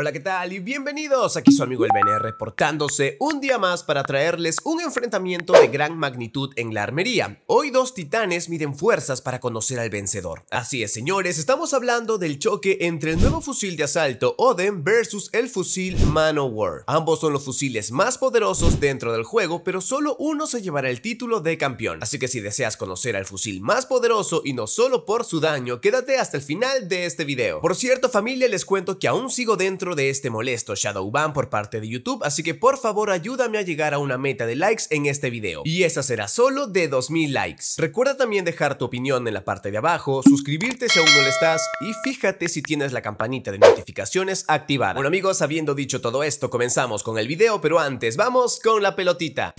Hola, ¿qué tal? Y bienvenidos. Aquí su amigo el BNR reportándose un día más para traerles un enfrentamiento de gran magnitud en la armería. Hoy dos titanes miden fuerzas para conocer al vencedor. Así es, señores, estamos hablando del choque entre el nuevo fusil de asalto Oden versus el fusil Mano War. Ambos son los fusiles más poderosos dentro del juego, pero solo uno se llevará el título de campeón. Así que si deseas conocer al fusil más poderoso y no solo por su daño, quédate hasta el final de este video. Por cierto, familia, les cuento que aún sigo dentro de este molesto Shadowban por parte de YouTube, así que por favor ayúdame a llegar a una meta de likes en este video. Y esa será solo de 2000 likes. Recuerda también dejar tu opinión en la parte de abajo, suscribirte si aún no lo estás y fíjate si tienes la campanita de notificaciones activada. Bueno amigos, habiendo dicho todo esto, comenzamos con el video, pero antes vamos con la pelotita.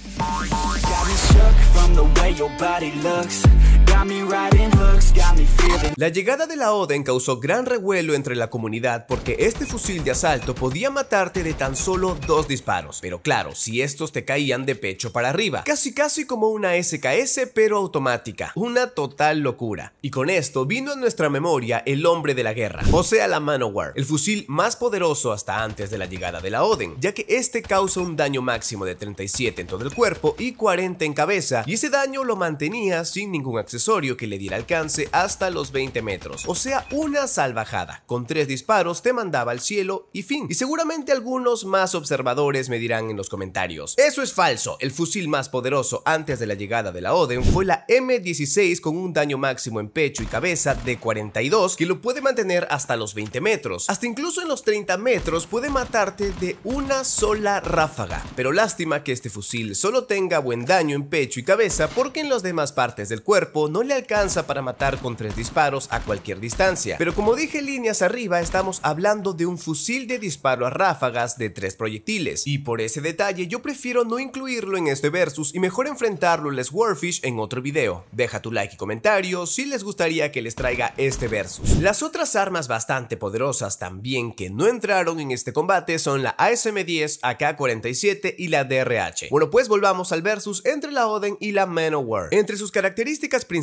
La llegada de la Oden causó gran revuelo entre la comunidad porque este fusil de asalto podía matarte de tan solo dos disparos, pero claro, si estos te caían de pecho para arriba, casi casi como una SKS pero automática, una total locura. Y con esto vino a nuestra memoria el hombre de la guerra, o sea la Manowar, el fusil más poderoso hasta antes de la llegada de la Oden, ya que este causa un daño máximo de 37 en todo el cuerpo y 40 en cabeza, y ese daño lo mantenía sin ningún acceso que le diera alcance hasta los 20 metros, o sea, una salvajada. Con tres disparos te mandaba al cielo y fin. Y seguramente algunos más observadores me dirán en los comentarios, eso es falso, el fusil más poderoso antes de la llegada de la Oden fue la M16 con un daño máximo en pecho y cabeza de 42 que lo puede mantener hasta los 20 metros, hasta incluso en los 30 metros puede matarte de una sola ráfaga, pero lástima que este fusil solo tenga buen daño en pecho y cabeza porque en las demás partes del cuerpo no le alcanza para matar con tres disparos a cualquier distancia, pero como dije líneas arriba estamos hablando de un fusil de disparo a ráfagas de tres proyectiles, y por ese detalle yo prefiero no incluirlo en este versus y mejor enfrentarlo les warfish en otro video. Deja tu like y comentario si les gustaría que les traiga este versus. Las otras armas bastante poderosas también que no entraron en este combate son la ASM-10, AK-47 y la DRH. Bueno pues volvamos al versus entre la Oden y la Manowar. Entre sus características principales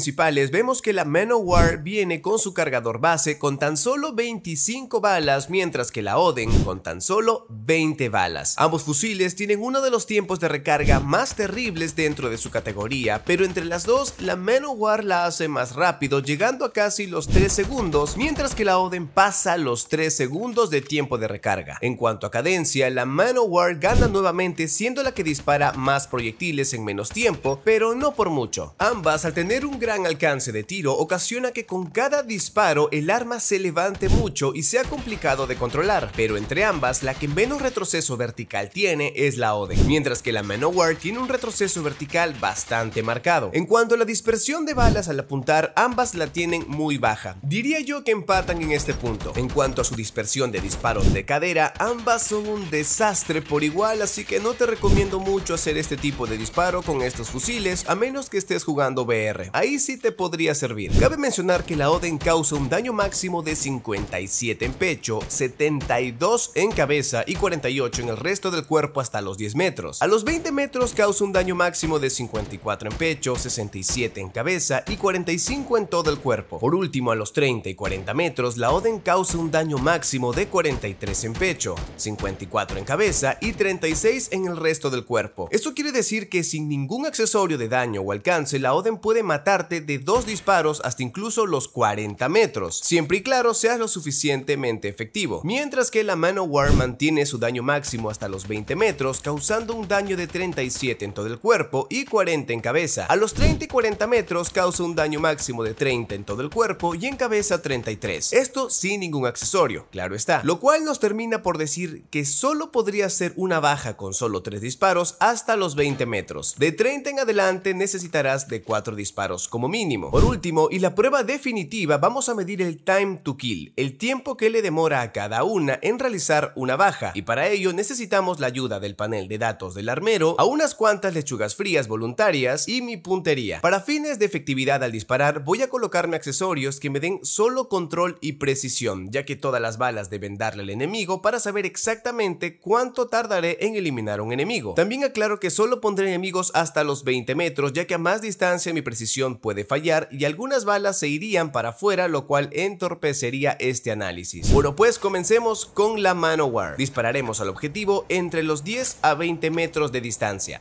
vemos que la Manowar viene con su cargador base con tan solo 25 balas, mientras que la Oden con tan solo 20 balas. Ambos fusiles tienen uno de los tiempos de recarga más terribles dentro de su categoría, pero entre las dos la Manowar la hace más rápido, llegando a casi los 3 segundos, mientras que la Oden pasa los 3 segundos de tiempo de recarga. En cuanto a cadencia, la Manowar gana nuevamente siendo la que dispara más proyectiles en menos tiempo, pero no por mucho. Ambas al tener un gran gran alcance de tiro ocasiona que con cada disparo el arma se levante mucho y sea complicado de controlar, pero entre ambas la que menos retroceso vertical tiene es la Ode, mientras que la Manowar tiene un retroceso vertical bastante marcado. En cuanto a la dispersión de balas al apuntar, ambas la tienen muy baja. Diría yo que empatan en este punto. En cuanto a su dispersión de disparos de cadera, ambas son un desastre por igual, así que no te recomiendo mucho hacer este tipo de disparo con estos fusiles, a menos que estés jugando BR. Ahí si te podría servir. Cabe mencionar que la Oden causa un daño máximo de 57 en pecho, 72 en cabeza y 48 en el resto del cuerpo hasta los 10 metros. A los 20 metros causa un daño máximo de 54 en pecho, 67 en cabeza y 45 en todo el cuerpo. Por último, a los 30 y 40 metros, la Oden causa un daño máximo de 43 en pecho, 54 en cabeza y 36 en el resto del cuerpo. Esto quiere decir que sin ningún accesorio de daño o alcance, la Oden puede matarte de dos disparos hasta incluso los 40 metros, siempre y claro seas lo suficientemente efectivo. Mientras que la mano War mantiene su daño máximo hasta los 20 metros, causando un daño de 37 en todo el cuerpo y 40 en cabeza. A los 30 y 40 metros causa un daño máximo de 30 en todo el cuerpo y en cabeza 33. Esto sin ningún accesorio, claro está. Lo cual nos termina por decir que solo podría ser una baja con solo 3 disparos hasta los 20 metros. De 30 en adelante necesitarás de 4 disparos mínimo. Por último, y la prueba definitiva, vamos a medir el time to kill, el tiempo que le demora a cada una en realizar una baja, y para ello necesitamos la ayuda del panel de datos del armero, a unas cuantas lechugas frías voluntarias y mi puntería. Para fines de efectividad al disparar, voy a colocarme accesorios que me den solo control y precisión, ya que todas las balas deben darle al enemigo para saber exactamente cuánto tardaré en eliminar un enemigo. También aclaro que solo pondré enemigos hasta los 20 metros, ya que a más distancia mi precisión puede fallar y algunas balas se irían para afuera, lo cual entorpecería este análisis. Bueno, pues comencemos con la Manowar. Dispararemos al objetivo entre los 10 a 20 metros de distancia.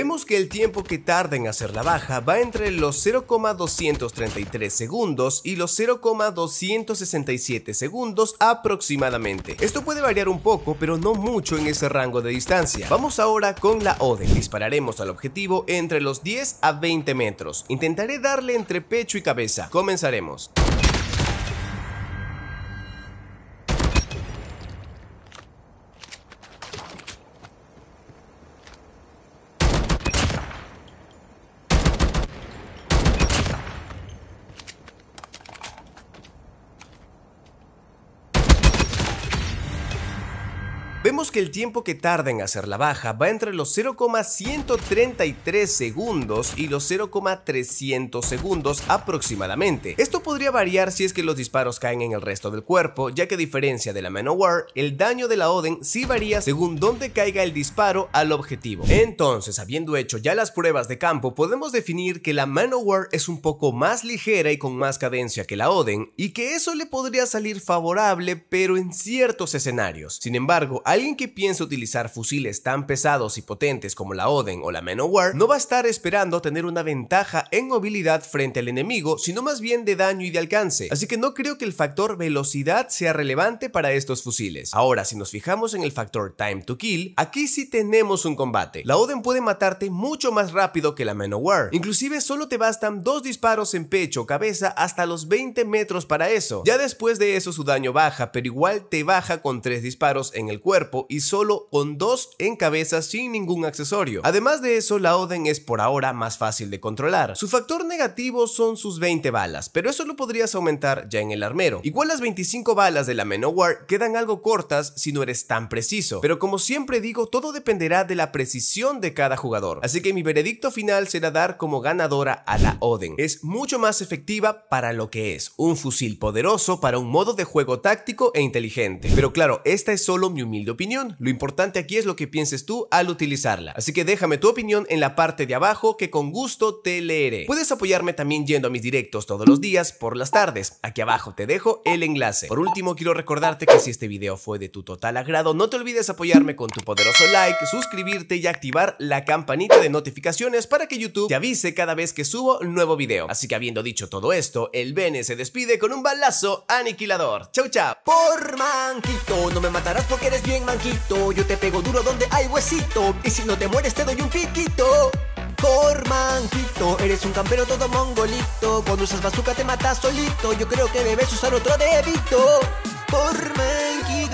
Vemos que el tiempo que tarda en hacer la baja va entre los 0,233 segundos y los 0,267 segundos aproximadamente. Esto puede variar un poco, pero no mucho en ese rango de distancia. Vamos ahora con la ODE. Dispararemos al objetivo entre los 10 a 20 metros. Intentaré darle entre pecho y cabeza. Comenzaremos. que el tiempo que tarda en hacer la baja va entre los 0,133 segundos y los 0,300 segundos aproximadamente. Esto podría variar si es que los disparos caen en el resto del cuerpo, ya que a diferencia de la Manowar, el daño de la Oden sí varía según dónde caiga el disparo al objetivo. Entonces, habiendo hecho ya las pruebas de campo, podemos definir que la Manowar es un poco más ligera y con más cadencia que la Oden, y que eso le podría salir favorable, pero en ciertos escenarios. Sin embargo, alguien que piensa utilizar fusiles tan pesados y potentes como la Oden o la Manowar no va a estar esperando tener una ventaja en movilidad frente al enemigo, sino más bien de daño y de alcance, así que no creo que el factor velocidad sea relevante para estos fusiles. Ahora, si nos fijamos en el factor time to kill, aquí sí tenemos un combate. La Oden puede matarte mucho más rápido que la Manowar, inclusive solo te bastan dos disparos en pecho o cabeza hasta los 20 metros para eso. Ya después de eso su daño baja, pero igual te baja con tres disparos en el cuerpo y solo con dos en cabeza sin ningún accesorio. Además de eso, la Oden es por ahora más fácil de controlar. Su factor negativo son sus 20 balas, pero eso lo podrías aumentar ya en el armero. Igual las 25 balas de la Menowar quedan algo cortas si no eres tan preciso, pero como siempre digo, todo dependerá de la precisión de cada jugador. Así que mi veredicto final será dar como ganadora a la Oden. Es mucho más efectiva para lo que es, un fusil poderoso para un modo de juego táctico e inteligente. Pero claro, esta es solo mi humilde opinión opinión. Lo importante aquí es lo que pienses tú al utilizarla. Así que déjame tu opinión en la parte de abajo que con gusto te leeré. Puedes apoyarme también yendo a mis directos todos los días por las tardes. Aquí abajo te dejo el enlace. Por último, quiero recordarte que si este video fue de tu total agrado, no te olvides apoyarme con tu poderoso like, suscribirte y activar la campanita de notificaciones para que YouTube te avise cada vez que subo un nuevo video. Así que habiendo dicho todo esto, el Bene se despide con un balazo aniquilador. Chau chau. Por manquito, no me matarás porque eres bien yo te pego duro donde hay huesito. Y si no te mueres, te doy un piquito. manjito eres un campero todo mongolito. Cuando usas bazooka te matas solito. Yo creo que debes usar otro debito. Cormanquito.